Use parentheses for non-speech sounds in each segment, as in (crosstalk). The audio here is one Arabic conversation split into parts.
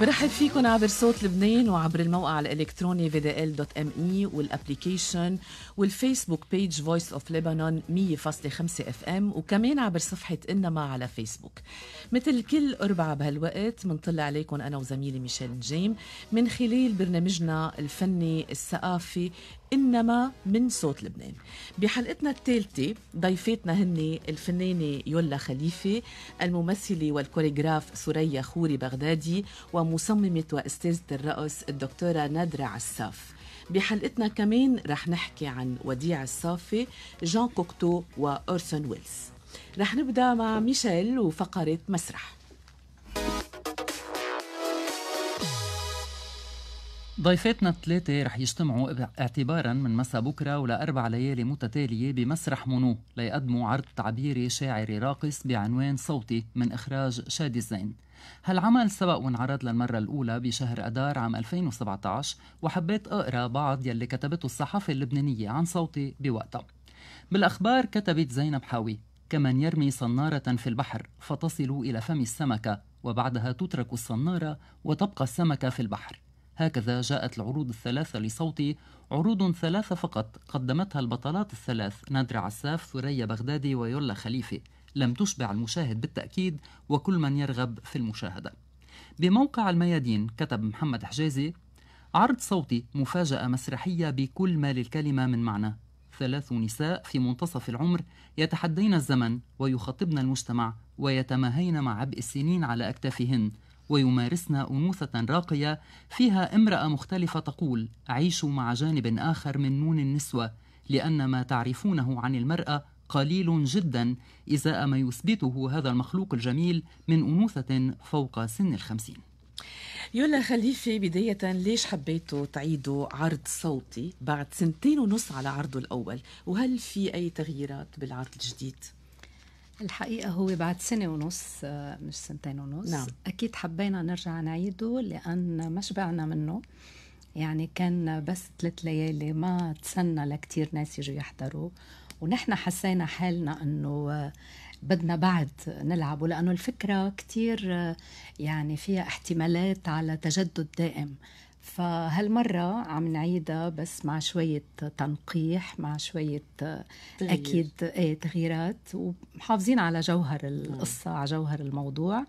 برحب فيكم عبر صوت لبنان وعبر الموقع الالكتروني vdl.me والابلكيشن والفيسبوك بيج فويس اوف لبنان 100.5 اف ام وكمان عبر صفحه انما على فيسبوك. مثل كل اربعاء بهالوقت بنطلع عليكم انا وزميلي ميشيل جيم من خلال برنامجنا الفني الثقافي انما من صوت لبنان بحلقتنا الثالثه ضيفاتنا هن الفنانه يولا خليفه الممثله والكوريغراف ثريا خوري بغدادي ومصممه واستاذه الرقص الدكتوره نادره عساف بحلقتنا كمان رح نحكي عن وديع الصافي جان كوكتو وأورسون ويلز رح نبدأ مع ميشيل وفقرة مسرح ضيفاتنا الثلاثة رح يجتمعوا اعتبارا من مساء بكرة ولأربع ليالي متتالية بمسرح مونو ليقدموا عرض تعبيري شاعري راقص بعنوان صوتي من إخراج شادي الزين هالعمل سبق وانعرض للمرة الأولى بشهر أدار عام 2017 وحبيت أقرأ بعض يلي كتبته الصحافة اللبنانية عن صوتي بوقتها بالأخبار كتبت زينب حاوي كمن يرمي صنارة في البحر فتصل إلى فم السمكة وبعدها تترك الصنارة وتبقى السمكة في البحر هكذا جاءت العروض الثلاثة لصوتي عروض ثلاثة فقط قدمتها البطلات الثلاث نادرة عساف ثريا بغدادي ويولا خليفة لم تشبع المشاهد بالتأكيد وكل من يرغب في المشاهدة بموقع الميادين كتب محمد حجازي عرض صوتي مفاجأة مسرحية بكل ما للكلمة من معنى ثلاث نساء في منتصف العمر يتحدين الزمن ويخاطبن المجتمع ويتماهين مع عبء السنين على أكتافهن ويمارسن أنوثة راقية فيها امرأة مختلفة تقول عيشوا مع جانب آخر من نون النسوة لأن ما تعرفونه عن المرأة قليل جدا إزاء ما يثبته هذا المخلوق الجميل من أنوثة فوق سن الخمسين يولا خليفي بداية ليش حبيتوا تعيدوا عرض صوتي بعد سنتين ونص على عرضه الأول وهل في أي تغييرات بالعرض الجديد؟ الحقيقة هو بعد سنة ونص آه، مش سنتين ونص نعم. أكيد حبينا نرجع نعيده لأن ما شبعنا منه يعني كان بس ثلاث ليالي ما تسنى لكتير ناس يجوا يحضروا ونحن حسينا حالنا انه آه، بدنا بعد نلعبه لانه الفكره كتير آه، يعني فيها احتمالات على تجدد دائم فهالمرة عم نعيدها بس مع شوية تنقيح مع شوية آه، تغير. أكيد ايه تغييرات ومحافظين على جوهر القصة نعم. على جوهر الموضوع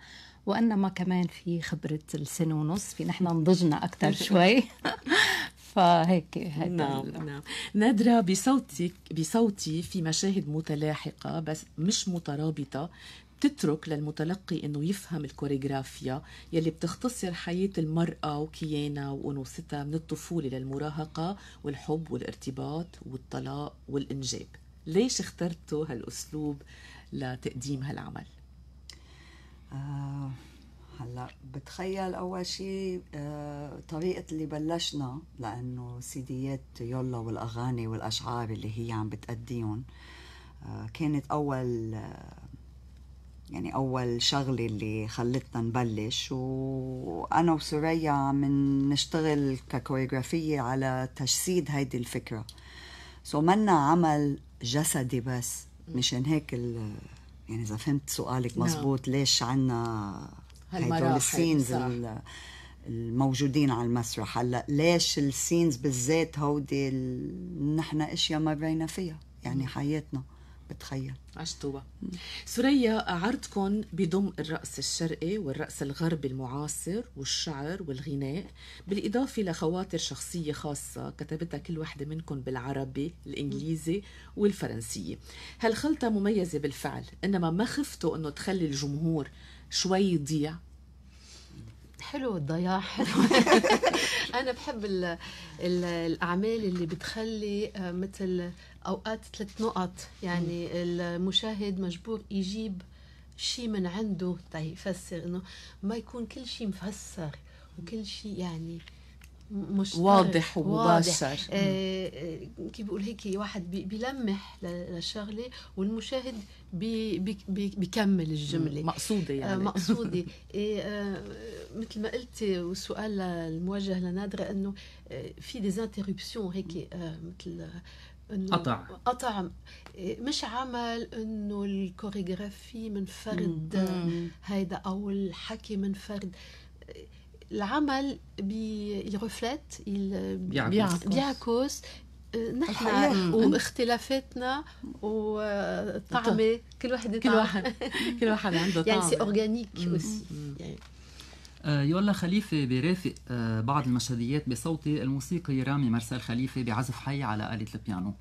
وانما كمان في خبره السنه ونص في نحن نضجنا اكثر (laughs) شوي (laughs) فهيك هذا نعم نعم نادرة بصوتك بصوتي في مشاهد متلاحقة بس مش مترابطة بتترك للمتلقي انه يفهم الكوريغرافيا يلي بتختصر حياة المرأة وكيانها وانوثتها من الطفولة للمراهقة والحب والارتباط والطلاق والانجاب ليش اخترتوا هالاسلوب لتقديم هالعمل؟ آه هلا بتخيل اول شيء آه طريقه اللي بلشنا لانه سيديات يلا والاغاني والاشعار اللي هي عم بتاديهم آه كانت اول آه يعني أول شغلة اللي خلتنا نبلش وأنا وسوريا من نشتغل ككوريغرافية على تجسيد هيدي الفكرة سو منا عمل جسدي بس مشان هيك يعني إذا فهمت سؤالك نعم. مزبوط ليش عنا هدول السينز الموجودين على المسرح هلا ليش السينز بالذات هودي نحن اشياء مرينا فيها يعني حياتنا بتخيل عشتوا سوريا عرضكم بضم الرقص الشرقي والرقص الغربي المعاصر والشعر والغناء بالإضافة لخواطر شخصية خاصة كتبتها كل وحدة منكم بالعربي الإنجليزي والفرنسية هالخلطة مميزة بالفعل إنما ما خفتوا أنه تخلي الجمهور شوي يضيع حلو الضياع حلو (laughs) انا بحب الـ الـ الاعمال اللي بتخلي آه، مثل اوقات ثلاث نقط يعني المشاهد مجبور يجيب شيء من عنده تيفسر طيب انه ما يكون كل شيء مفسر وكل شيء يعني مش واضح ومباشر واضح. آه،, آه كيف بقول هيك واحد بيلمح للشغله والمشاهد بي بي بيكمل الجمله مقصوده آه، يعني آه مقصوده (laughs) إيه، آه, مثل ما قلتي والسؤال الموجه لنادره انه آه في ديزانتربسيون هيك آه مثل قطع قطع مش عمل انه الكوريغرافي من فرد هيدا او الحكي من فرد العمل بي بيعكس بيعكس نحن واختلافاتنا وطعمه كل واحد كل واحد (laughs) كل واحد عنده يعني طعم يعني سي اورجانيك يعني آه، يولا خليفة بيرافق آه، بعض المشهديات بصوتي الموسيقي رامي مرسال خليفة بعزف حي على آلة البيانو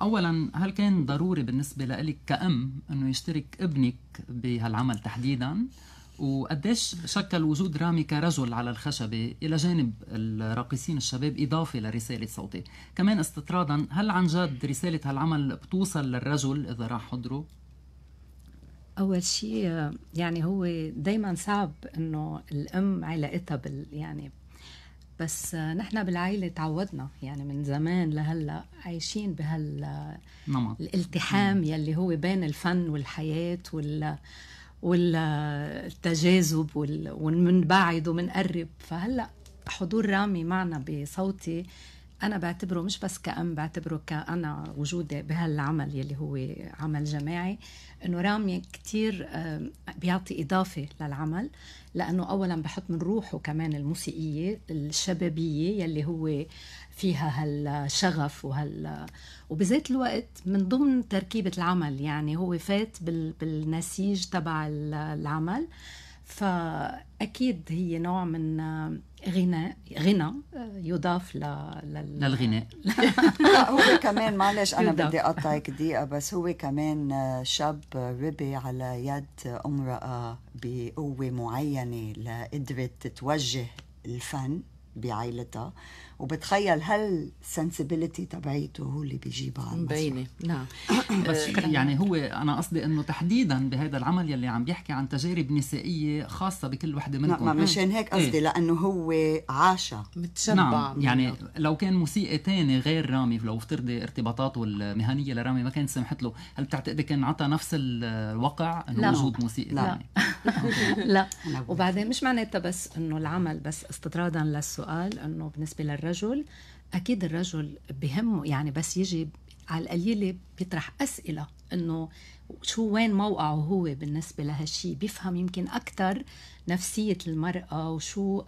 أولا هل كان ضروري بالنسبة لك كأم أنه يشترك ابنك بهالعمل تحديدا وقديش شكل وجود رامي كرجل على الخشبة إلى جانب الراقصين الشباب إضافة لرسالة صوتي كمان استطرادا هل عن جد رسالة هالعمل بتوصل للرجل إذا راح حضره؟ اول شيء يعني هو دائما صعب انه الام علاقتها بال يعني بس نحن بالعائله تعودنا يعني من زمان لهلا عايشين بهال نمط الالتحام يلي هو بين الفن والحياه وال والتجاذب ومنبعد ومنقرب فهلا حضور رامي معنا بصوتي انا بعتبره مش بس كأم بعتبره كأنا وجودي بهالعمل يلي هو عمل جماعي انه رامي كتير آه، بيعطي اضافه للعمل لانه اولا بحط من روحه كمان الموسيقيه الشبابيه يلي هو فيها هالشغف وهال وبذات الوقت من ضمن تركيبه العمل يعني هو فات بالنسيج تبع العمل فأكيد هي نوع من غناء غنى آه، يضاف ل... لل... للغناء لا (laughs) هو كمان معلش أنا بدي أقطعك دقيقة بس هو كمان شاب ربي على يد امرأة بقوة معينة لقدرت توجه الفن بعائلتها وبتخيل هل تبعيته هو اللي بيجيبها على مبينه نعم (coughs) بس يعني هو انا قصدي انه تحديدا بهذا العمل يلي عم بيحكي عن تجارب نسائيه خاصه بكل وحده منكم نعم مشان هيك قصدي إيه؟ لانه هو عاشها متشبع نعم يعني لو كان موسيقي تاني غير رامي لو افترضي ارتباطاته المهنيه لرامي ما كانت سمحت له هل بتعتقدي كان عطى نفس الوقع انه وجود موسيقي لا تاني؟ لا (laughs) وبعدين مش معناتها بس انه العمل بس استطرادا للسؤال انه بالنسبه للرد الرجل اكيد الرجل بهمه يعني بس يجي على القليله بيطرح اسئله انه شو وين موقعه هو بالنسبه لهالشي بيفهم يمكن اكثر نفسيه المراه وشو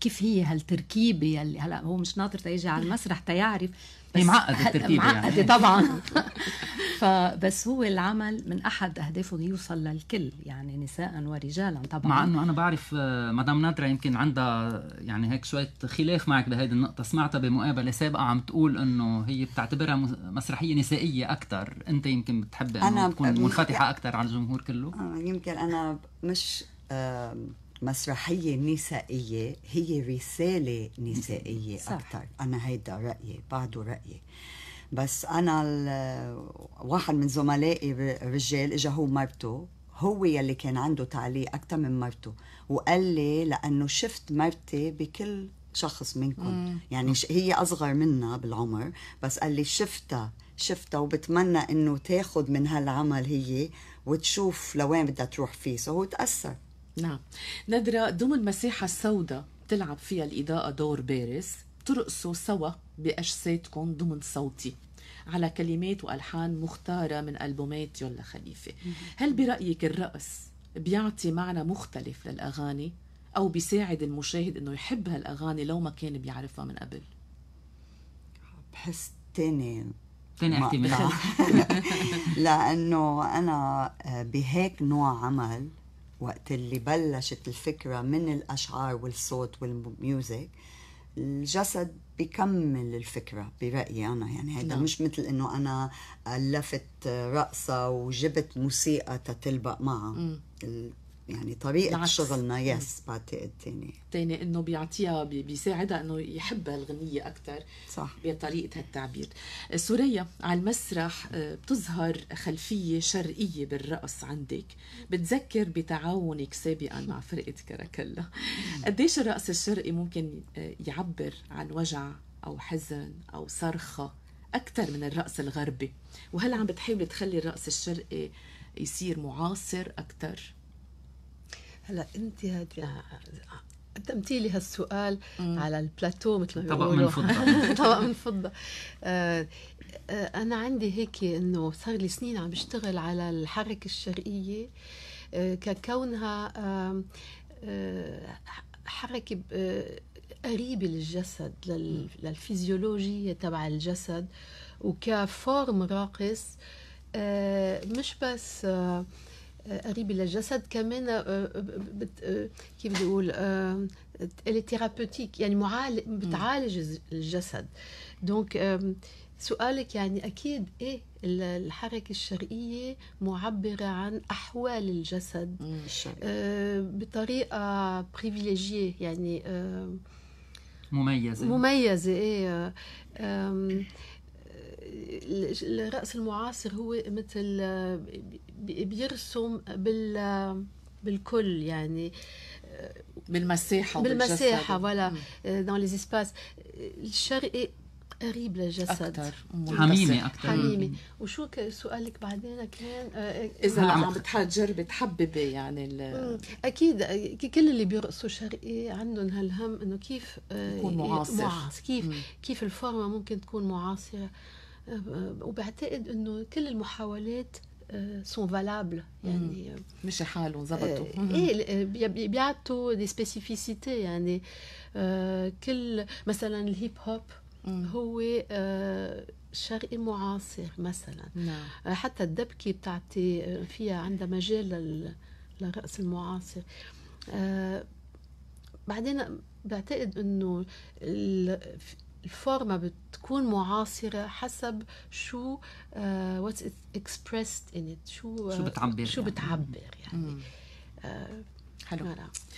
كيف هي هالتركيبه يلي هلا هو مش ناطر تيجي على المسرح تيعرف هي معقدة التركيبه يعني. معقده يعني. طبعا (laughs) (laughs) فبس هو العمل من احد اهدافه يوصل للكل يعني نساء ورجالا طبعا مع انه انا بعرف آه، مدام نادره يمكن عندها يعني هيك شويه خلاف معك بهيدي النقطه سمعتها بمقابله سابقه عم تقول انه هي بتعتبرها مسرحيه نسائيه اكثر انت يمكن بتحب انه تكون منفتحه اكثر على الجمهور كله آه، يمكن انا مش مسرحية نسائية هي رسالة نسائية أكثر أنا هيدا رأيي بعده رأيي بس أنا واحد من زملائي رجال إجا هو مرته هو يلي كان عنده تعليق أكثر من مرته وقال لي لأنه شفت مرتي بكل شخص منكم مم. يعني هي أصغر منا بالعمر بس قال لي شفتها شفتها وبتمنى إنه تاخد من هالعمل هي وتشوف لوين بدها تروح فيه سو هو تأثر نعم ندرة ضمن مساحة سوداء تلعب فيها الإضاءة دور بارز ترقصوا سوا بأجسادكم ضمن صوتي على كلمات وألحان مختارة من ألبومات يلا خليفة هل برأيك الرقص بيعطي معنى مختلف للأغاني أو بيساعد المشاهد أنه يحب هالأغاني لو ما كان بيعرفها من قبل بحس تاني تاني احتمال (laughs) لأنه أنا آه، بهيك نوع عمل وقت اللي بلشت الفكرة من الأشعار والصوت والميوزك الجسد بيكمل الفكرة برأيي أنا يعني هذا نعم. مش مثل إنه أنا ألفت رقصة وجبت موسيقى تتلبق معها يعني طريقة العكس. شغلنا يس بعتقد تاني تاني انه بيعطيها بيساعدها انه يحبها الغنية أكثر صح بطريقة هالتعبير سوريا على المسرح آه، بتظهر خلفية شرقية بالرقص عندك بتذكر بتعاونك سابقا مع فرقة كراكلا قديش الرقص الشرقي ممكن آه، يعبر عن وجع أو حزن أو صرخة أكثر من الرقص الغربي وهل عم بتحاول تخلي الرقص الشرقي يصير معاصر أكثر؟ هلا انت قدمتي آه، آه، لي هالسؤال مم. على البلاتو مثل ما طبق من فضه (laughs) طبق من فضه آه، انا عندي هيك انه صار لي سنين عم بشتغل على الحركه الشرقيه ككونها حركه قريبه للجسد للفيزيولوجيه تبع الجسد وكفورم راقص مش بس قريب الى الجسد كمان آه، آه، آه، كيف بدي اقول اللي ثيرابوتيك يعني معالج بتعالج الجسد دونك سؤالك يعني اكيد ايه الحركه الشرقيه معبره عن احوال الجسد بطريقه بريفيليجيه يعني مميزه مميزه ايه الرأس المعاصر هو مثل بيرسم بال بالكل يعني بالمساحه بالمساحه ولا دون لي اسباس الشرقي قريب للجسد اكثر حميمي اكثر حميمي وشو سؤالك بعدين كان آه، آه، اذا عم بتجربي تحببي يعني ال... اكيد كل اللي بيرقصوا شرقي إيه؟ عندهم هالهم انه كيف آه، يكون إيه، معاصر معاصر كيف مم. كيف الفورمه ممكن تكون معاصره وبعتقد انه كل المحاولات سون فالابل يعني مش حالهم زبطوا ايه بيعطوا دي سبيسيفيسيتي يعني كل مثلا الهيب هوب هو شرقي معاصر مثلا نعم. حتى الدبكه بتعطي فيها عندها مجال للرقص المعاصر بعدين بعتقد انه الفورمة بتكون معاصرة حسب شو واتس اكسبريسد ان شو آه، شو بتعبر شو يعني. بتعبر يعني آه، حلو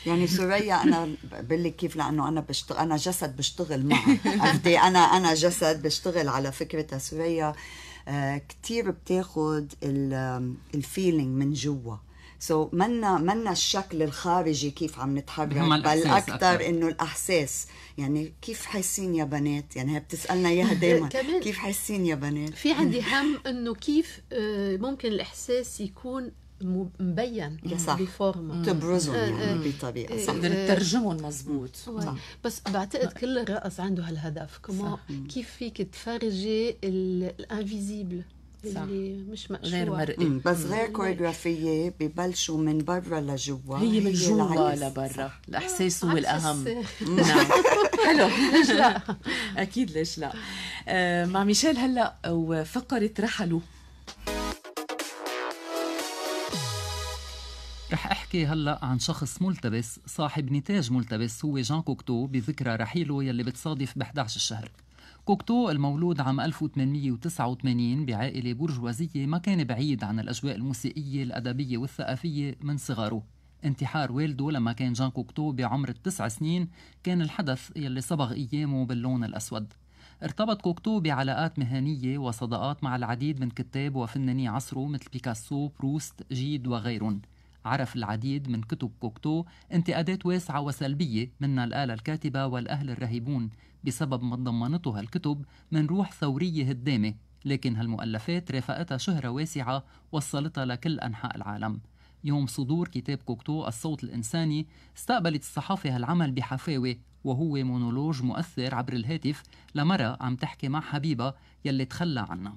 يعني سوريا انا بقول لك كيف لانه انا بشتغل انا جسد بشتغل معها قصدي انا انا جسد بشتغل على فكره سوريا آه، كثير بتاخد الفيلينج من جوا سو so, منا منا الشكل الخارجي كيف عم نتحرك بل اكثر انه الاحساس يعني كيف حاسين يا بنات يعني هي بتسالنا اياها (laughs) دائما كيف حاسين يا بنات في عندي (laughs) هم انه كيف آه، ممكن الاحساس يكون مبين صح بفورما تبرزهم آه، يعني آه، بطبيعه صح تترجمهم مزبوط مضبوط بس بعتقد كل الرقص عنده هالهدف كمان كيف فيك تفرجي الانفيزيبل مش مقشوع غير مرئي بس غير كوريغرافية ببلشوا من برا لجوا هي من جوا لبرا الإحساس هو الأهم حلو نعم. (laughs) ليش لا (laughs) أكيد ليش لا آه، مع ميشيل هلأ وفقرة رحلوا رح احكي هلا عن شخص ملتبس صاحب نتاج ملتبس هو جان كوكتو بذكرى رحيله يلي بتصادف ب 11 الشهر كوكتو المولود عام 1889 بعائلة برجوازية ما كان بعيد عن الأجواء الموسيقية الأدبية والثقافية من صغره انتحار والده لما كان جان كوكتو بعمر التسع سنين كان الحدث يلي صبغ أيامه باللون الأسود ارتبط كوكتو بعلاقات مهنية وصداقات مع العديد من كتاب وفناني عصره مثل بيكاسو، بروست، جيد وغيرهم عرف العديد من كتب كوكتو انتقادات واسعة وسلبية منها الآلة الكاتبة والأهل الرهيبون بسبب ما ضمنته هالكتب من روح ثورية هدامة لكن هالمؤلفات رافقتها شهرة واسعة وصلتها لكل أنحاء العالم يوم صدور كتاب كوكتو الصوت الإنساني استقبلت الصحافة هالعمل بحفاوة وهو مونولوج مؤثر عبر الهاتف لمرة عم تحكي مع حبيبها يلي تخلى عنها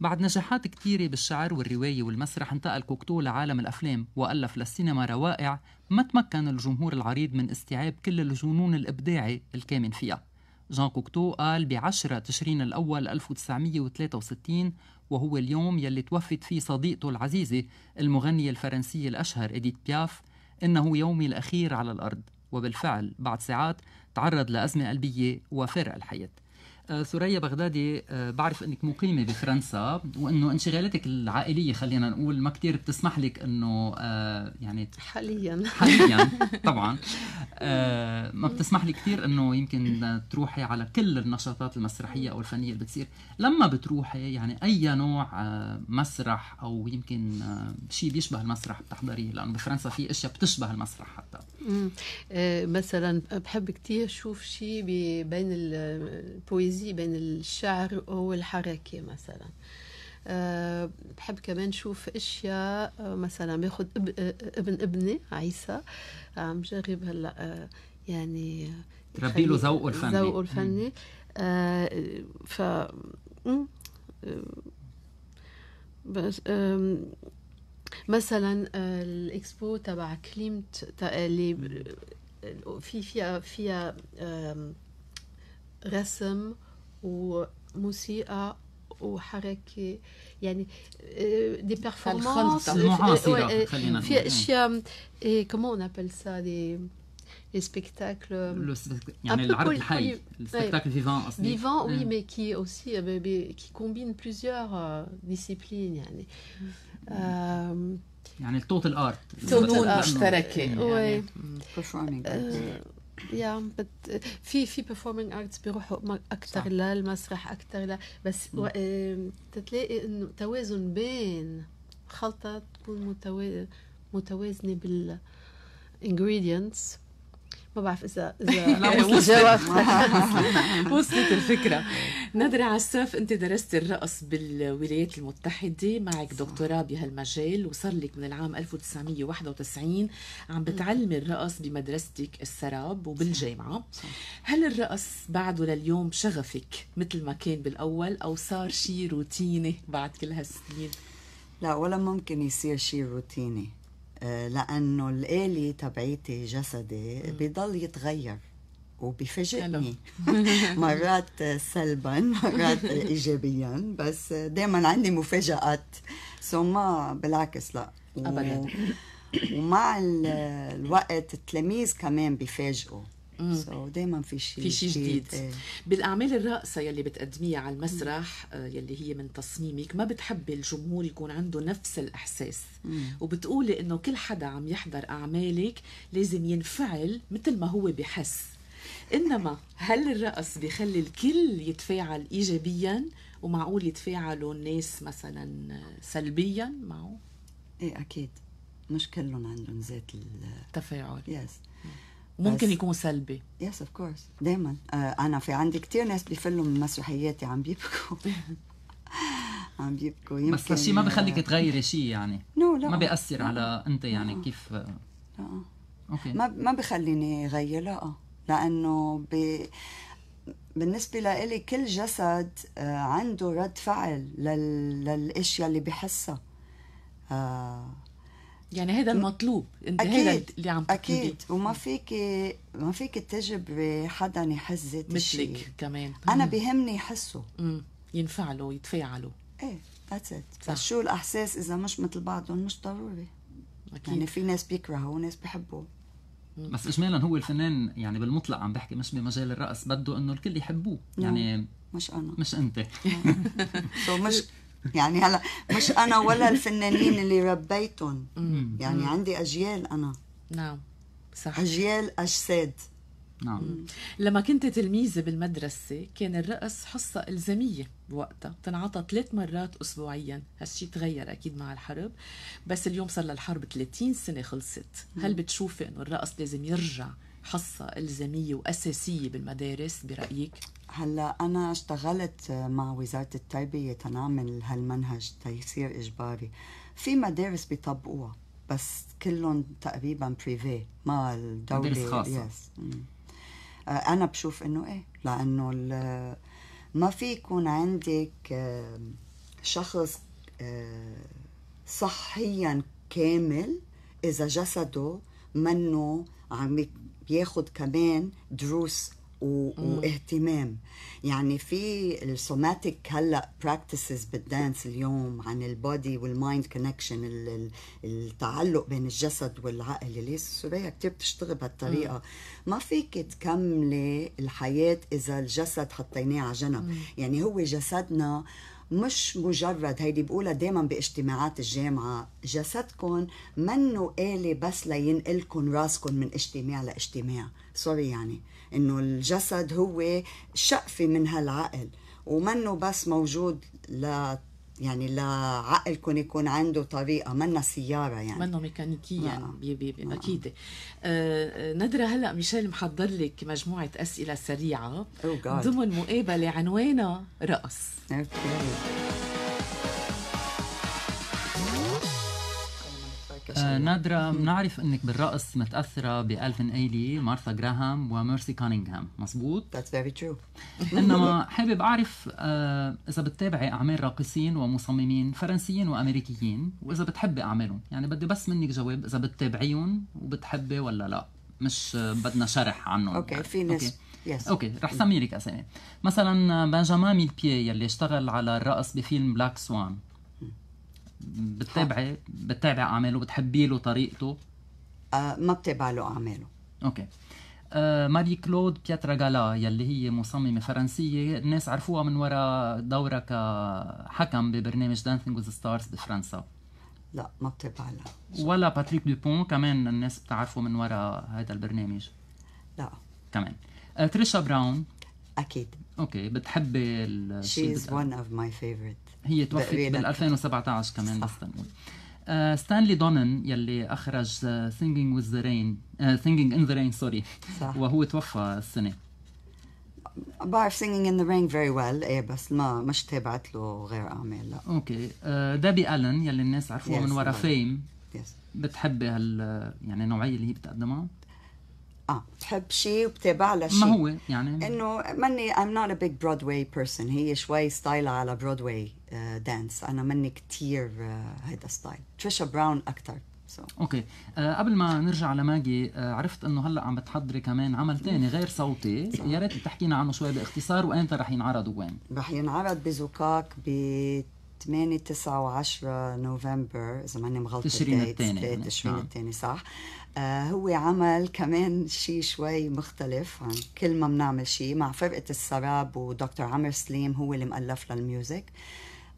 بعد نجاحات كثيرة بالشعر والرواية والمسرح انتقل كوكتو لعالم الأفلام وألف للسينما روائع ما تمكن الجمهور العريض من استيعاب كل الجنون الإبداعي الكامن فيها جان كوكتو قال بعشرة تشرين الأول 1963 وهو اليوم يلي توفت فيه صديقته العزيزة المغنية الفرنسية الأشهر إديت بياف إنه يومي الأخير على الأرض وبالفعل بعد ساعات تعرض لأزمة قلبية وفرق الحياة ثريا بغدادي آه، بعرف انك مقيمه بفرنسا وانه انشغالاتك العائليه خلينا نقول ما كتير بتسمح لك انه آه، يعني حاليا حاليا (laughs) طبعا آه، ما بتسمح لك كثير انه يمكن تروحي على كل النشاطات المسرحيه او الفنيه اللي بتصير لما بتروحي يعني اي نوع مسرح او يمكن شيء بيشبه المسرح بتحضريه لانه بفرنسا في اشياء بتشبه المسرح حتى مثلا بحب كثير شوف شيء بين البويزي توازي بين الشعر والحركة مثلا أه بحب كمان نشوف اشياء آه، مثلا باخذ آه، آه، ابن ابني عيسى عم جرب هلا يعني تربي له ذوقه الفني ذوقه الفني ف بس مثلا الاكسبو تبع كليمت اللي في فيها فيها رسم ou Moussi, ou Harake, des performances, et comment on appelle ça, les spectacles. le spectacle vivant aussi. Vivant, oui, mm. euh, mais qui combine plusieurs euh, disciplines. Il y a le total art. Il y a le total art. يا بت... في في بيرفورمينغ ارتس بيروحوا اكثر للمسرح اكثر ل... بس و... تتلاقي انه توازن بين خلطه تكون متوازنه بال ingredients ما بعرف اذا اذا (laughs) (laughs) وصلت الفكره نادرة عساف انت درستي الرقص بالولايات المتحده معك دكتوراه بهالمجال وصار لك من العام 1991 عم بتعلمي الرقص بمدرستك السراب وبالجامعه هل الرقص بعده لليوم شغفك مثل ما كان بالاول او صار شيء روتيني بعد كل هالسنين لا ولا ممكن يصير شيء روتيني لانه الالي تبعيتي جسدي بضل يتغير وبيفاجئني (laughs) مرات (laughs) سلبا مرات ايجابيا بس دائما عندي مفاجات سو ما بالعكس لا ابدا ومع الوقت التلاميذ كمان بيفاجئوا سو so, دائما في شيء في شيء جديد, جديد. إيه. بالاعمال الراقصه يلي بتقدميها على المسرح مم. آه، يلي هي من تصميمك ما بتحبي الجمهور يكون عنده نفس الاحساس مم. وبتقولي انه كل حدا عم يحضر اعمالك لازم ينفعل مثل ما هو بحس انما هل الرقص بخلي الكل يتفاعل ايجابيا ومعقول يتفاعلوا الناس مثلا سلبيا معه ايه اكيد مش كلهم عندهم ذات التفاعل يس yes. ممكن يكون سلبي يس اوف كورس دايما آه انا في عندي كثير ناس بفلوا من مسرحياتي عم بيبكوا (laughs) عم بيبكوا يمكن بس هالشيء ما بخليك آه، تغيري شيء يعني نو no, لا ما بيأثر على انت يعني لا. كيف آه. لا اوكي ما ما بخليني اغير لا لانه ب... بالنسبة لإلي كل جسد آه، عنده رد فعل لل... للاشياء اللي بحسها آه يعني هذا المطلوب انت هذا اللي عم تحكي اكيد وما فيك ما فيك تجبري حدا يحس ذات مثلك كمان انا بهمني يحسه ينفعلوا يتفاعلوا ايه ذاتس ات بس شو الاحساس اذا مش مثل بعضهم مش ضروري أكيد. يعني في ناس بيكرهوا وناس بيحبوا بس اجمالا هو الفنان يعني بالمطلق عم بحكي مش بمجال الرقص بده انه الكل يحبوه يعني مش انا مش انت سو (laughs) (laughs) مش (laughs) يعني هلا مش انا ولا الفنانين اللي ربيتهم يعني عندي اجيال انا نعم صح اجيال اجساد نعم لما كنت تلميذة بالمدرسة كان الرقص حصة إلزامية بوقتها تنعطى ثلاث مرات أسبوعيا هالشي تغير أكيد مع الحرب بس اليوم صار للحرب 30 سنة خلصت هل بتشوفي أنه الرقص لازم يرجع حصة إلزامية وأساسية بالمدارس برأيك؟ هلا انا اشتغلت مع وزاره التربيه تنعمل هالمنهج تيصير اجباري في مدارس بيطبقوها بس كلهم تقريبا بريفي ما الدوله مدارس خاصه يس. آه، انا بشوف انه ايه لانه ما في يكون عندك آه، شخص آه، صحيا كامل اذا جسده منه عم ياخذ كمان دروس و... واهتمام يعني في السوماتيك هلا براكتسز بالدانس اليوم عن البودي والمايند كونكشن التعلق بين الجسد والعقل اللي سوريا كثير بتشتغل بهالطريقه ما فيك تكملي الحياه اذا الجسد حطيناه على جنب مم. يعني هو جسدنا مش مجرد هيدي بقولها دايما باجتماعات الجامعة جسدكم منو آلة بس لينقلكم راسكم من اجتماع لاجتماع سوري يعني انه الجسد هو شقفة من هالعقل ومنه بس موجود لت يعني لا عقلكم يكون عنده طريقه منا سياره يعني منا ميكانيكيا يعني نعم. بي بي بي نعم. اكيد آه ندرة هلا ميشيل محضر لك مجموعه اسئله سريعه oh ضمن مقابله عنوانها رقص okay. آه نادرة بنعرف انك بالرقص متأثرة بألفن ايلي مارثا جراهام وميرسي كانينغهام مزبوط That's very true (laughs) انما حابب اعرف آه اذا بتتابعي اعمال راقصين ومصممين فرنسيين وامريكيين واذا بتحبي اعمالهم يعني بدي بس منك جواب اذا بتتابعيهم وبتحبي ولا لا مش بدنا شرح عنهم اوكي okay, في ناس يس اوكي رح سمي لك اسامي مثلا آه، ميل ميلبيه يلي اشتغل على الرقص بفيلم بلاك سوان بتتابعي بتتابعي اعماله بتحبي له طريقته آه ما بتابع له اعماله اوكي آه، ماري كلود بياترا غالا يلي هي مصممه فرنسيه الناس عرفوها من وراء دورها كحكم ببرنامج دانسينج وذ ستارز بفرنسا لا ما بتابع لها ولا باتريك دوبون كمان الناس بتعرفه من وراء هذا البرنامج لا كمان تريشا آه، براون اكيد اوكي بتحبي الشيء از ون اوف ماي فيفورت هي توفت بال 2017 كمان بس تنقول ستانلي دونن يلي اخرج سينجينج وذ ذا رين سينجينج ان ذا رين سوري وهو توفى السنه بعرف سينجينج ان ذا رين فيري ويل ايه بس ما مش تابعت له غير اعمال لا اوكي دابي آه، الن يلي الناس عرفوها من ورا فيم بتحبي هال يعني النوعيه اللي هي بتقدمها؟ اه بتحب شيء وبتابع شيء ما هو يعني انه ماني I'm not a big Broadway person هي شوي ستايلها على برودواي آه، دانس انا ماني كثير uh, آه، هيدا ستايل تريشا براون اكثر So. اوكي آه قبل ما نرجع لماجي آه عرفت انه هلا عم بتحضري كمان عمل ثاني غير صوتي يا ريت تحكينا عنه شوي باختصار وانت رح ينعرض وين؟ رح ينعرض بزوكاك ب 8 9 و10 نوفمبر اذا ماني مغلطه تشرين الثاني تشرين نعم. الثاني صح آه، هو عمل كمان شيء شوي مختلف عن يعني كل ما بنعمل شيء مع فرقة السراب ودكتور عمر سليم هو اللي مؤلف للميوزك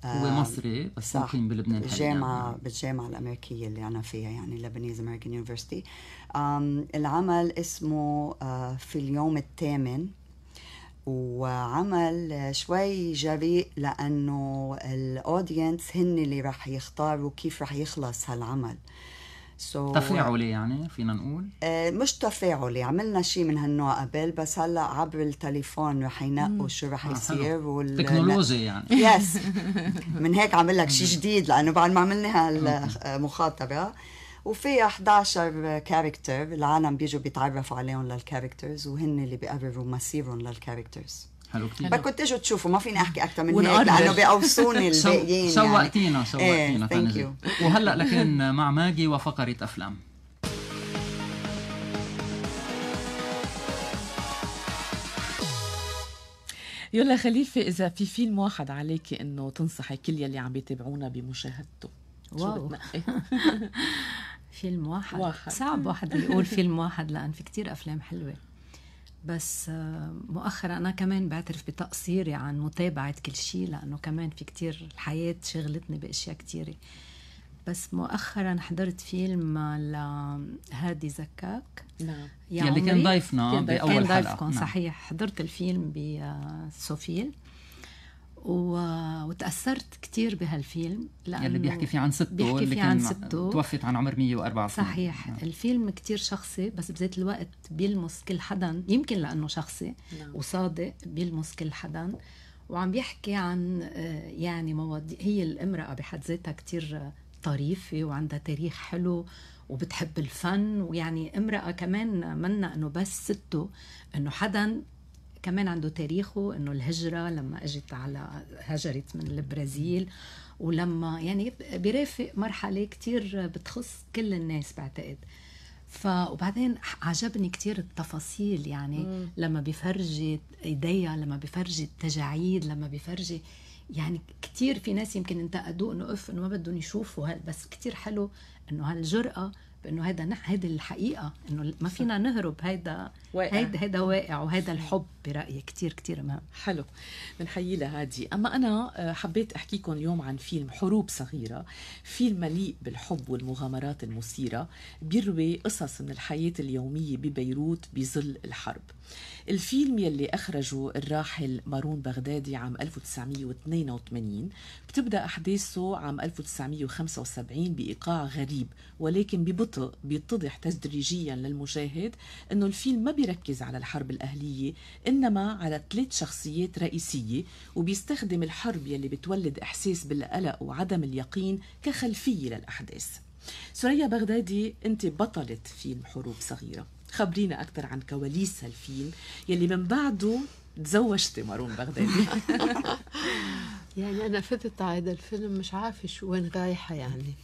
هو آه، مصري بس ساكن ممكن بلبنان بالجامعة بالجامعة الأمريكية اللي أنا فيها يعني لبنيز أمريكان يونيفرستي العمل اسمه آه، في اليوم الثامن وعمل شوي جريء لأنه الأودينس هن اللي رح يختاروا كيف رح يخلص هالعمل آه So تفاعلي يعني فينا نقول؟ آه مش تفاعلي عملنا شيء من هالنوع قبل بس هلا عبر التليفون رح ينقوا شو رح آه، يصير آه وال... تكنولوجيا يعني يس (laughs) من هيك عم لك شيء جديد لانه بعد ما عملنا هالمخاطره وفيها 11 كاركتر العالم بيجوا بيتعرفوا عليهم للكاركترز وهن اللي بيقرروا مصيرهم للكاركترز حلو كتير بدكم تيجوا تشوفوا ما فيني احكي اكثر من هيك لانه بيقوصوني الباقيين شوقتينا شوقتينا يو وهلا لكن مع ماجي وفقره افلام يلا خليفة إذا في فيلم واحد عليك إنه تنصحي كل يلي عم بيتابعونا بمشاهدته واو (laughs) فيلم واحد. واحد صعب واحد يقول فيلم واحد لأن في كتير أفلام حلوة بس مؤخرا أنا كمان بعترف بتقصيري عن متابعة كل شيء لأنه كمان في كتير الحياة شغلتني بأشياء كتيرة بس مؤخرا حضرت فيلم لهادي زكاك نعم يلي كان ضيفنا بأول كان ضيفكم نعم. صحيح حضرت الفيلم بسوفيل و... وتاثرت كثير بهالفيلم لانه اللي بيحكي فيه عن سته بيحكي فيه عن سته توفت عن عمر 104 سنه صحيح نعم. الفيلم كثير شخصي بس بذات الوقت بيلمس كل حدا يمكن لانه شخصي نعم. وصادق بيلمس كل حدا وعم بيحكي عن آه، يعني مواضيع هي الامراه بحد ذاتها كثير طريفه وعندها تاريخ حلو وبتحب الفن ويعني امرأة كمان منا انه بس سته انه حدا كمان عنده تاريخه انه الهجره لما اجت على هجرت من البرازيل ولما يعني بيرافق مرحله كتير بتخص كل الناس بعتقد ف وبعدين عجبني كتير التفاصيل يعني مم. لما بفرجي ايديها لما بفرجي التجاعيد لما بفرجي يعني كتير في ناس يمكن انتقدوه انه اف انه ما بدهم يشوفوا بس كتير حلو انه هالجرأة انه هيدا هيدي الحقيقه انه ما فينا نهرب هيدا واقع. هيدا هيدا واقع وهيدا الحب برايي كتير كتير مهم حلو بنحيي لهادي اما انا آه، حبيت احكيكم اليوم عن فيلم حروب صغيره فيلم مليء بالحب والمغامرات المثيره بيروي قصص من الحياه اليوميه ببيروت بظل الحرب الفيلم يلي أخرجه الراحل مارون بغدادي عام 1982 بتبدأ أحداثه عام 1975 بإيقاع غريب ولكن ببطء بيتضح تدريجيا للمشاهد أنه الفيلم ما بيركز على الحرب الأهلية إنما على ثلاث شخصيات رئيسية وبيستخدم الحرب يلي بتولد إحساس بالقلق وعدم اليقين كخلفية للأحداث سوريا بغدادي أنت بطلة فيلم حروب صغيرة خبرينا اكثر عن كواليس هالفيلم يلي من بعده تزوجتي مارون بغدادي (laughs) يعني انا فتت على هذا الفيلم مش عارفه شو وين رايحه يعني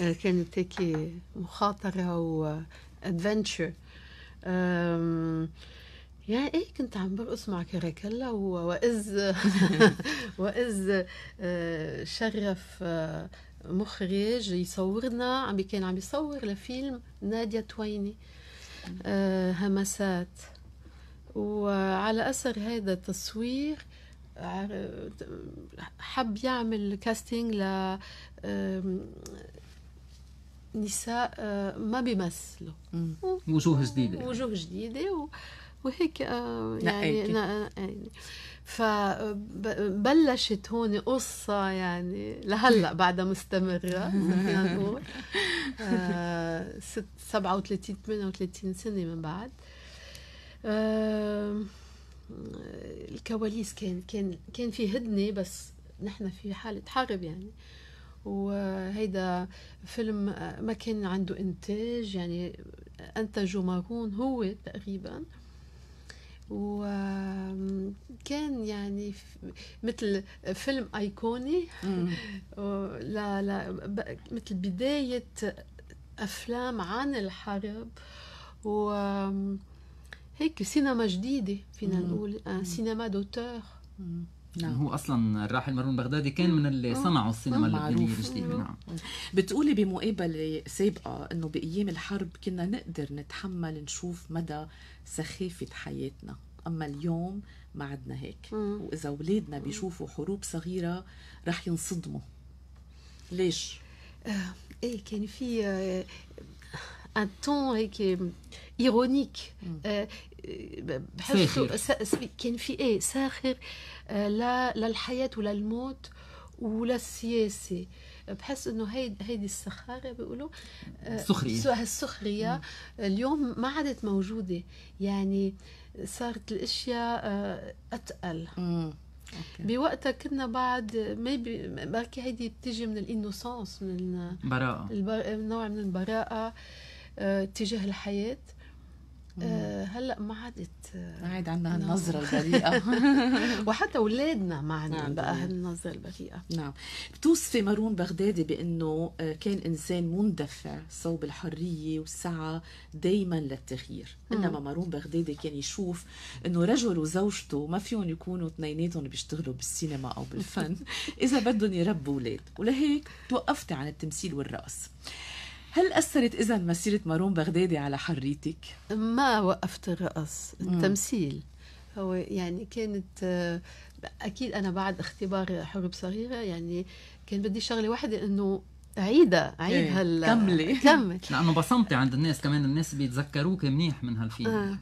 آه، كانت هيك مخاطره و ادفنتشر يعني ايه كنت عم برقص مع كاراكلا واذ واذ شرف آه، مخرج يصورنا عم كان عم يصور لفيلم ناديه تويني آه، همسات وعلى أثر هذا التصوير حب يعمل كاستينج ل نساء آه، ما بيمثلوا وجوه جديده وجوه جديده وهيك آه، يعني, يعني. فبلشت هون قصة يعني لهلا (laughs) بعدها مستمرة فينا نقول (laughs) آه ست 37 38 سنة من بعد آه، الكواليس كان كان كان في هدنة بس نحن في حالة حرب يعني وهيدا فيلم ما كان عنده انتاج يعني انتجه مارون هو تقريبا وكان يعني مثل فيلم ايقوني (laughs) لا لا مثل بدايه افلام عن الحرب وهيك سينما جديده فينا نقول آه، سينما دوتور نعم. هو اصلا الراحل مروان بغدادي كان من اللي آه، آه، صنعوا السينما اللبنانيه الجديده نعم بتقولي بمقابله سابقه انه بايام الحرب كنا نقدر نتحمل نشوف مدى سخافه حياتنا اما اليوم ما عدنا هيك مم. واذا اولادنا بيشوفوا حروب صغيره رح ينصدموا ليش آه، ايه كان في ان تون هيك ايرونيك بحسه كان في ايه ساخر آه، لا للحياه ولا الموت ولا بحس انه هيدي هيدي السخاره بيقولوا آه، السخريه السخرية اليوم ما عادت موجوده يعني صارت الاشياء آه، اتقل بوقتها كنا بعد ما بركي هيدي بتيجي من الانوسانس من البراءة البر... نوع من البراءة تجاه الحياة آه، هلا ما عادت ما آه، عاد عندنا هالنظرة نعم. (laughs) البريئة (laughs) وحتى اولادنا ما عندهم نعم، بقى هالنظرة البريئة نعم بتوصفي مارون بغدادي بانه آه، كان انسان مندفع صوب الحرية والسعة دائما للتغيير انما مارون بغدادي كان يشوف انه رجل وزوجته ما فيهم يكونوا اثنيناتهم بيشتغلوا بالسينما او بالفن (laughs) اذا بدهم يربوا اولاد ولهيك توقفتي عن التمثيل والرقص هل أثرت إذا مسيرة مارون بغدادي على حريتك؟ ما وقفت الرقص التمثيل هو يعني كانت آه، أكيد أنا بعد اختبار حرب صغيرة يعني كان بدي شغلة واحدة إنه عيدة عيد هلا كملي لأنه بصمتي عند الناس كمان الناس بيتذكروك منيح من هالفيلم آه.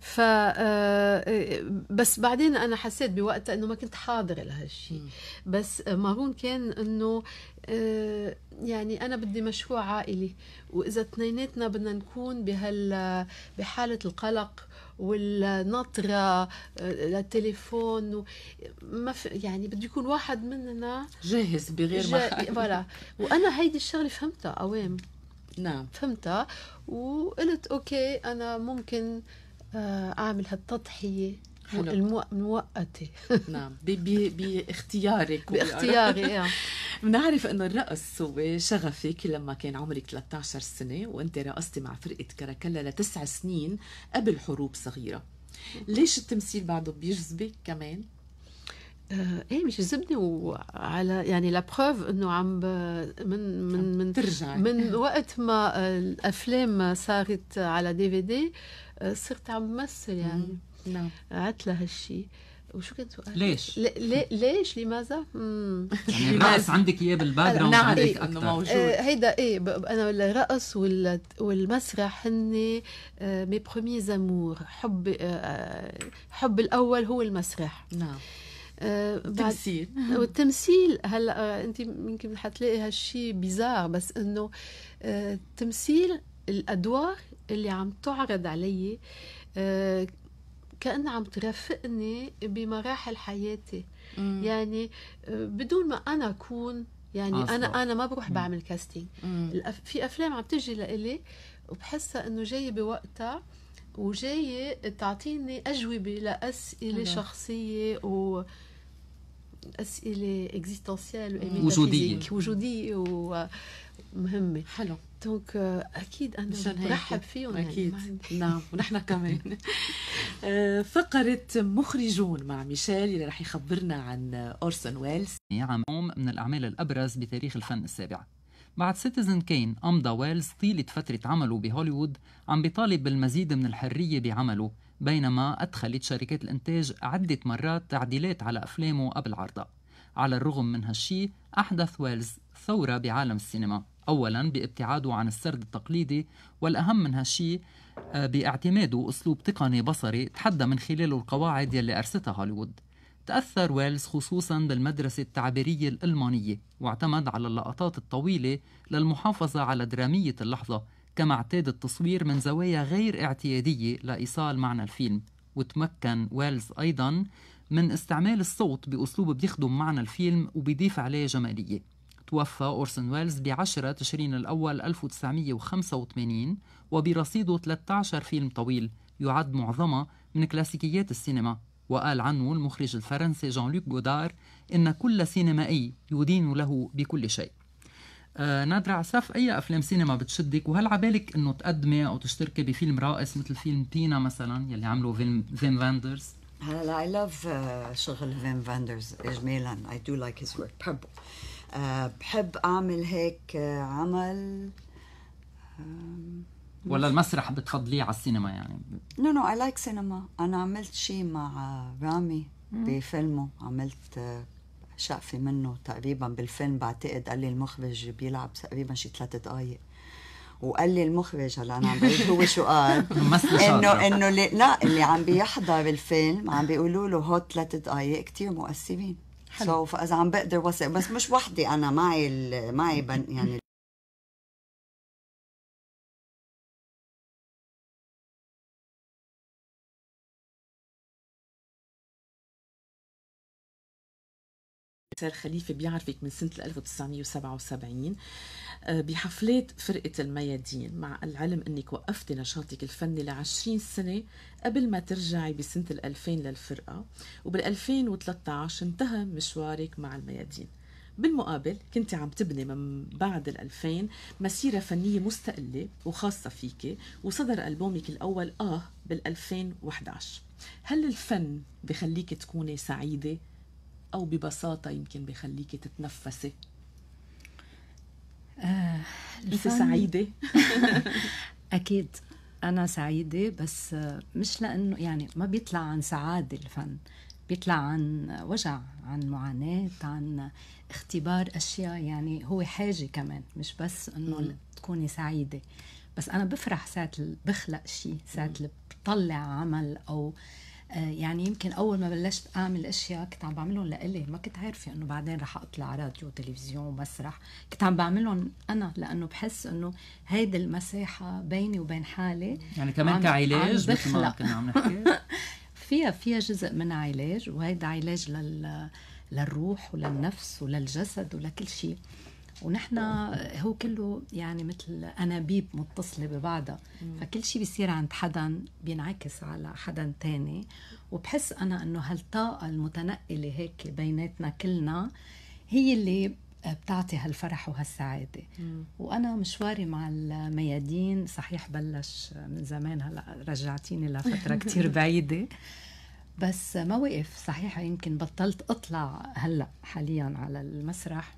ف آه، آه، بس بعدين انا حسيت بوقتها انه ما كنت حاضره لهالشيء بس آه، مارون كان انه يعني انا بدي مشروع عائلي واذا اثنيناتنا بدنا نكون بهال بحاله القلق والنطرة للتليفون و... ما في يعني بده يكون واحد مننا جاهز بغير ما فوالا وانا هيدي الشغله فهمتها اوام نعم فهمتها وقلت اوكي انا ممكن آه، اعمل هالتضحيه المؤقته (laughs) نعم باختيارك باختياري آه. (laughs) بنعرف انه الرقص هو شغفك لما كان عمرك 13 سنه وانت رقصتي مع فرقه كراكلا لتسع سنين قبل حروب صغيره ليش التمثيل بعده بيجذبك كمان آه، ايه مش الزبده وعلى يعني لابروف انه عم من من من ترجع من (laughs) وقت ما الافلام صارت على دي في دي صرت عم بمثل يعني نعم قعدت لهالشيء وشو كنت سؤال؟ ليش؟ ليش لماذا؟ (laughs) يعني الرقص عندك اياه بالباك جراوند نعم. عندك إيه اكثر موجود آه، هيدا ايه انا الرقص والمسرح هن مي بروميي زامور حب آه، حب الاول هو المسرح نعم التمثيل آه، آه، والتمثيل هلا آه، انت يمكن حتلاقي هالشيء بيزار بس انه التمثيل الادوار اللي عم تعرض علي كأنها عم ترافقني بمراحل حياتي مم. يعني بدون ما انا اكون يعني أصلاً. انا انا ما بروح بعمل كاستينج في افلام عم تجي لإلي وبحسها انه جايه بوقتها وجاية تعطيني أجوبة لأسئلة شخصية و أسئلة اكزيستانسيال mm. وجودية وجودية ومهمة حلو دونك euh, اكيد انا برحب فيهم يعني، اكيد يعني نعم ونحن كمان (laughs) آه، فقرة مخرجون مع ميشيل اللي رح يخبرنا عن اورسون ويلز عام من الاعمال الابرز بتاريخ الفن السابع بعد سيتيزن كين أمضى ويلز طيلة فترة عمله بهوليوود عم بيطالب بالمزيد من الحرية بعمله بينما أدخلت شركات الإنتاج عدة مرات تعديلات على أفلامه قبل عرضها على الرغم من هالشي أحدث ويلز ثورة بعالم السينما أولا بابتعاده عن السرد التقليدي والأهم من هالشي آه، باعتماده أسلوب تقني بصري تحدى من خلاله القواعد يلي أرستها هوليوود تأثر ويلز خصوصا بالمدرسة التعبيرية الألمانية واعتمد على اللقطات الطويلة للمحافظة على درامية اللحظة كما اعتاد التصوير من زوايا غير اعتيادية لإيصال معنى الفيلم وتمكن ويلز أيضا من استعمال الصوت بأسلوب بيخدم معنى الفيلم وبيضيف عليه جمالية توفى أورسن ويلز بعشرة 10 تشرين الأول 1985 وبرصيده 13 فيلم طويل يعد معظمها من كلاسيكيات السينما وقال عنه المخرج الفرنسي جان لوك جودار إن كل سينمائي يدين له بكل شيء آه نادرة عساف أي أفلام سينما بتشدك وهل عبالك إنه تقدمي أو تشتركي بفيلم رائس مثل فيلم تينا مثلا يلي عمله فين, فاندرز هلا اي آه، لاف شغل فين فاندرز اجمالا اي دو لايك هيز ورك بحبه uh, بحب اعمل هيك آه، عمل um, ولا المسرح بتفضليه على السينما يعني نو نو اي لايك سينما انا عملت شيء مع رامي بفيلمه عملت آه، شقفة منه تقريبا بالفيلم بعتقد قال لي المخرج بيلعب تقريبا شي ثلاث دقايق وقال لي المخرج هلا انا عم بقول هو شو قال (laughs) انه انه لا اللي عم بيحضر الفيلم عم بيقولوا له هو ثلاث دقايق كثير مؤثرين سو so فاذا عم بقدر وثق بس مش وحدي انا معي معي يعني سير خليفه بيعرفك من سنه 1977 آه، بحفلات فرقه الميادين مع العلم انك وقفتي نشاطك الفني ل 20 سنه قبل ما ترجعي بسنه 2000 للفرقه وبال 2013 انتهى مشوارك مع الميادين بالمقابل كنت عم تبني من بعد ال 2000 مسيرة فنية مستقلة وخاصة فيك وصدر ألبومك الأول آه بال 2011 هل الفن بخليك تكوني سعيدة أو ببساطة يمكن بخليكي تتنفسي آه سعيدة (laughs) أكيد أنا سعيدة بس مش لأنه يعني ما بيطلع عن سعادة الفن بيطلع عن وجع عن معاناة عن اختبار أشياء يعني هو حاجة كمان مش بس أنه تكوني سعيدة بس أنا بفرح ساعة بخلق شيء ساعة بطلع عمل أو آه آه، يعني يمكن اول ما بلشت اعمل اشياء كنت عم بعملهم لإلي ما كنت عارفه انه بعدين رح اطلع راديو وتلفزيون ومسرح كنت عم بعملهم انا لانه بحس انه هيدي المساحه بيني وبين حالي يعني كمان كعلاج مثل ما كنا عم (laughs) نحكي فيها فيها جزء من علاج وهيدا علاج لل للروح وللنفس وللجسد ولكل شيء ونحن هو كله يعني مثل انابيب متصله ببعضها فكل شيء بيصير عند حدا بينعكس على حدا تاني وبحس انا انه هالطاقه المتنقله هيك بيناتنا كلنا هي اللي بتعطي هالفرح وهالسعادة مم. وأنا مشواري مع الميادين صحيح بلش من زمان هلأ رجعتيني لفترة (laughs) كتير بعيدة بس ما وقف صحيح يمكن بطلت أطلع هلأ حاليا على المسرح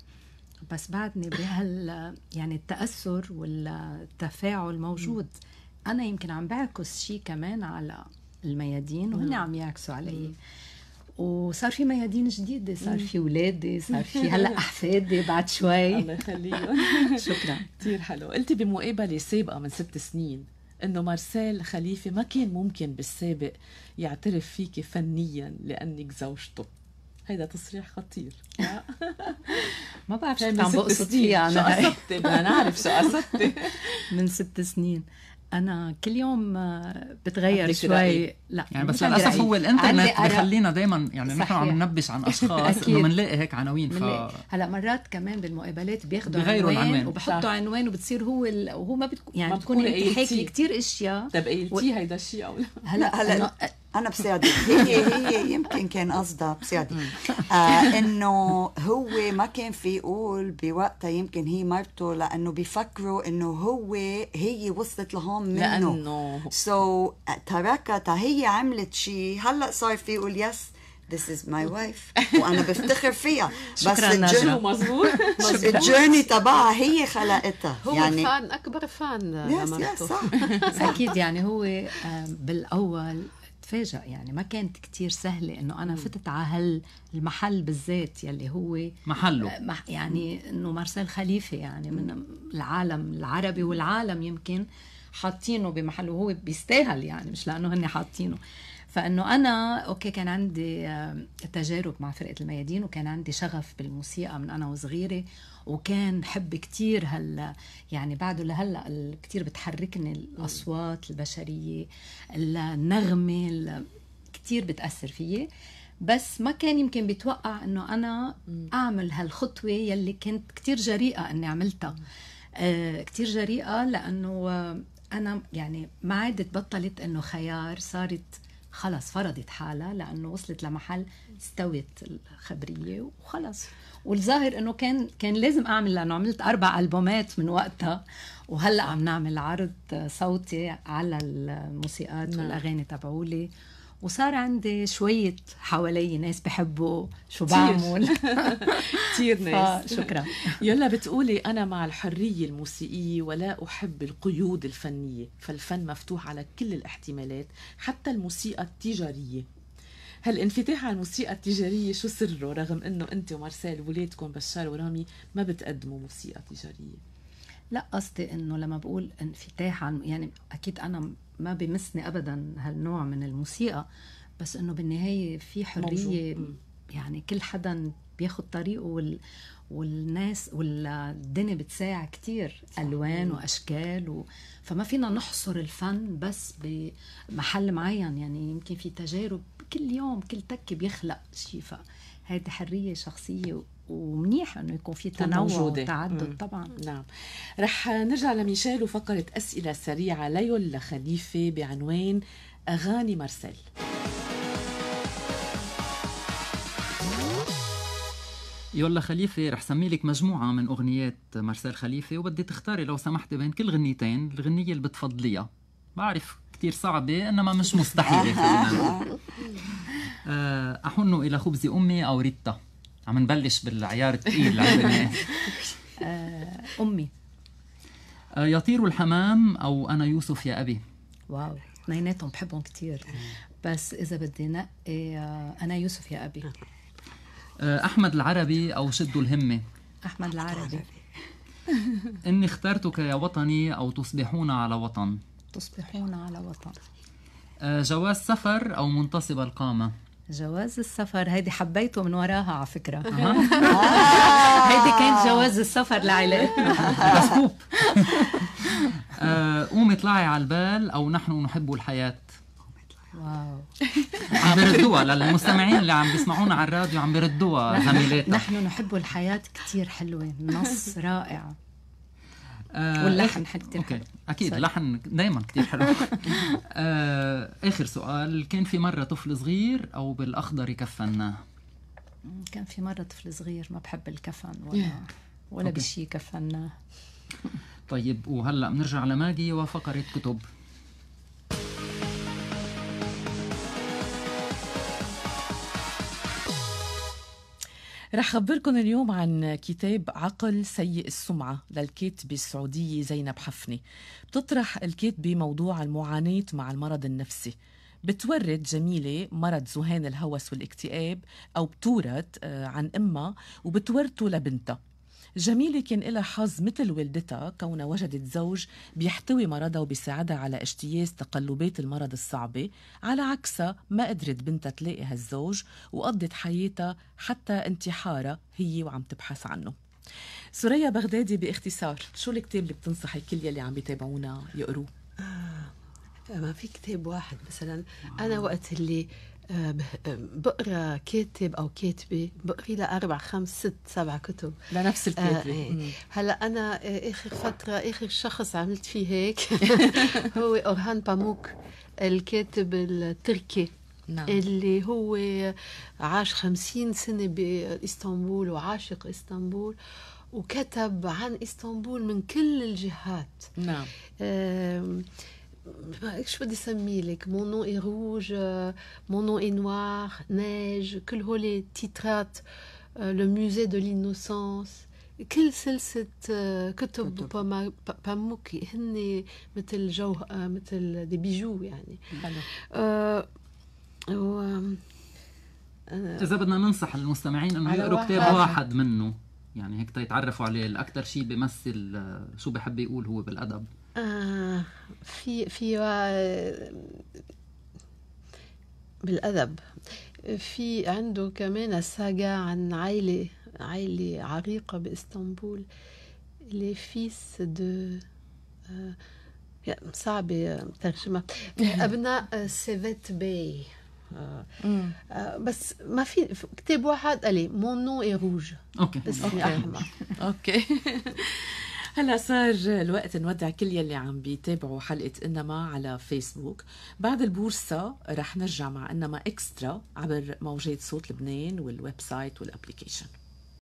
بس بعدني بهال يعني التاثر والتفاعل موجود انا يمكن عم بعكس شيء كمان على الميادين وهن عم يعكسوا علي وصار في ميادين جديده صار في اولادي صار في هلا (laughs) احفادي بعد شوي الله يخليهم (laughs) شكرا كثير حلو قلتي بمقابله سابقه من ست سنين انه مارسيل خليفه ما كان ممكن بالسابق يعترف فيك فنيا لانك زوجته هيدا تصريح خطير ما بعرف شو عم بقصد فيه انا شو قصدتي بدنا نعرف شو قصدتي (laughs) من ست سنين انا كل يوم آه، بتغير شوي لا يعني بس للاسف هو الانترنت بخلينا دائما يعني نحن عم ننبش عن (laughs) اشخاص انه بنلاقي هيك عناوين ف... هلا مرات كمان بالمقابلات بياخذوا عنوان, عنوان وبحطوا صح. عنوان وبتصير هو ال... وهو ما بتكون يعني بتكون حاكي كثير اشياء طيب قلتي و... هيدا الشيء او لا هلا (laughs) هلا انا بساعدك هي هي يمكن كان قصدها بساعدك آه انه هو ما كان في يقول بوقتها يمكن هي مرته لانه بيفكروا انه هو هي وصلت لهون منه لانه سو so, تركتها هي عملت شيء هلا صار في يقول يس this is my wife وانا بفتخر فيها (laughs) بس الجيرني مظبوط بس (laughs) الجيرني تبعها هي خلقتها هو يعني فان اكبر فان يس يس صح, (laughs) صح. اكيد يعني هو بالاول بتفاجئ يعني ما كانت كتير سهلة إنه أنا فتت على هالمحل بالذات يلي هو محله آه، مح يعني إنه مارسيل خليفة يعني من العالم العربي والعالم يمكن حاطينه بمحله وهو بيستاهل يعني مش لأنه هن حاطينه فانه انا اوكي كان عندي تجارب مع فرقه الميادين وكان عندي شغف بالموسيقى من انا وصغيره وكان حب كتير هلا يعني بعده لهلا كتير بتحركني الاصوات البشريه النغمه كتير بتاثر فيي بس ما كان يمكن بيتوقع انه انا اعمل هالخطوه يلي كنت كتير جريئه اني عملتها آه كتير جريئه لانه آه، انا يعني ما عادت بطلت انه خيار صارت خلص فرضت حالها لانه وصلت لمحل استوت الخبريه وخلص والظاهر انه كان كان لازم اعمل لانه عملت اربع البومات من وقتها وهلا عم نعمل عرض صوتي على الموسيقات نعم. والاغاني تبعولي وصار عندي شوية حوالي ناس بحبوا شو بعمل (laughs) كثير (laughs) ناس شكرا (laughs) يلا بتقولي أنا مع الحرية الموسيقية ولا أحب القيود الفنية فالفن مفتوح على كل الاحتمالات حتى الموسيقى التجارية هالانفتاح على الموسيقى التجارية شو سره رغم انه انت ومارسيل ولادكم بشار ورامي ما بتقدموا موسيقى تجارية لا قصدي انه لما بقول انفتاح عن يعني اكيد انا ما بمسني ابدا هالنوع من الموسيقى بس انه بالنهايه في حريه موجود. يعني كل حدا بياخد طريقه وال... والناس والدنيا بتساع كتير الوان واشكال و... فما فينا نحصر الفن بس بمحل معين يعني يمكن في تجارب كل يوم كل تك بيخلق شيء فهيدي حريه شخصيه ومنيح انه يكون في تنوع وتعدد طبعا نعم رح نرجع لميشيل وفقره اسئله سريعه ليولا خليفه بعنوان اغاني مارسيل يلا خليفة رح سمي لك مجموعة من أغنيات مارسيل خليفة وبدي تختاري لو سمحتي بين كل غنيتين الغنية اللي بتفضليها بعرف كتير صعبة إنما مش مستحيلة (laughs) آه، أحن إلى خبز أمي أو ريتا عم نبلش بالعيار الثقيل عندنا (laughs) آه، امي آه، يطير الحمام او انا يوسف يا ابي واو اثنيناتهم بحبهم كثير بس اذا بدي نقي آه، انا يوسف يا ابي احمد العربي او شد الهمه احمد العربي (laughs) اني اخترتك يا وطني او تصبحون على وطن تصبحون على وطن جواز سفر او منتصب القامه جواز السفر هيدي حبيته من وراها على فكرة (laughs) آه. هيدي كانت جواز السفر لعلاء (laughs) آه، مسبوب قومي اطلعي على البال أو نحن نحب الحياة واو (laughs) عم بردوها للمستمعين اللي عم بيسمعونا على الراديو عم بردوها زميلاتنا نحن نحب الحياة كتير حلوة نص رائع آه، واللحن حق اوكي اكيد اللحن لحن دائما كثير حلو (laughs) آه اخر سؤال كان في مره طفل صغير او بالاخضر كفناه كان في مره طفل صغير ما بحب الكفن ولا إيه، ولا بشي كفناه طيب وهلا بنرجع لماجي وفقره كتب رح خبركم اليوم عن كتاب عقل سيء السمعة للكاتبة السعودية زينب حفني بتطرح الكاتبة موضوع المعاناة مع المرض النفسي بتورد جميلة مرض زهان الهوس والاكتئاب أو بتورد آه، عن أمها وبتورثه لبنتها جميلة كان لها حظ مثل والدتها كونها وجدت زوج بيحتوي مرضها وبيساعدها على اجتياز تقلبات المرض الصعبة على عكسها ما قدرت بنتها تلاقي هالزوج وقضت حياتها حتى انتحارها هي وعم تبحث عنه سوريا بغدادي باختصار شو الكتاب اللي بتنصحي كل يلي عم يتابعونا يقروه ما في كتاب واحد مثلا انا وقت اللي بقرا كاتب او كاتبه بقري لاربع اربع خمس ست سبع كتب لنفس آه، الكاتبه آه هلا انا آه، اخر فتره اخر شخص عملت فيه هيك (laughs) هو اورهان باموك الكاتب التركي نعم. اللي هو عاش خمسين سنة بإسطنبول وعاشق إسطنبول وكتب عن إسطنبول من كل الجهات نعم شو بدي اسمي لك مون نو اي روج مون نو اي نوار نيج كل هول تيترات لو موزي دو لينوسونس كل سلسلة كتب, باموكي هن مثل جو مثل دي بيجو يعني آه و... إذا بدنا ننصح المستمعين إنه يقروا كتاب واحد منه يعني هيك تيتعرفوا عليه الأكثر شيء بيمثل آه، شو بحب يقول هو بالأدب آه، في في آه، بالأدب في عنده كمان ساجا عن عائلة عائلة عريقة بإسطنبول لي فيس دو صعبة ترجمة (laughs) أبناء سيفيت باي آه، بس ما في كتاب واحد قال لي مون نو اي روج اوكي اسمي احمر اوكي (laughs) هلا صار الوقت نودع كل يلي عم بيتابعوا حلقه انما على فيسبوك بعد البورصه رح نرجع مع انما اكسترا عبر موجات صوت لبنان والويب سايت والابلكيشن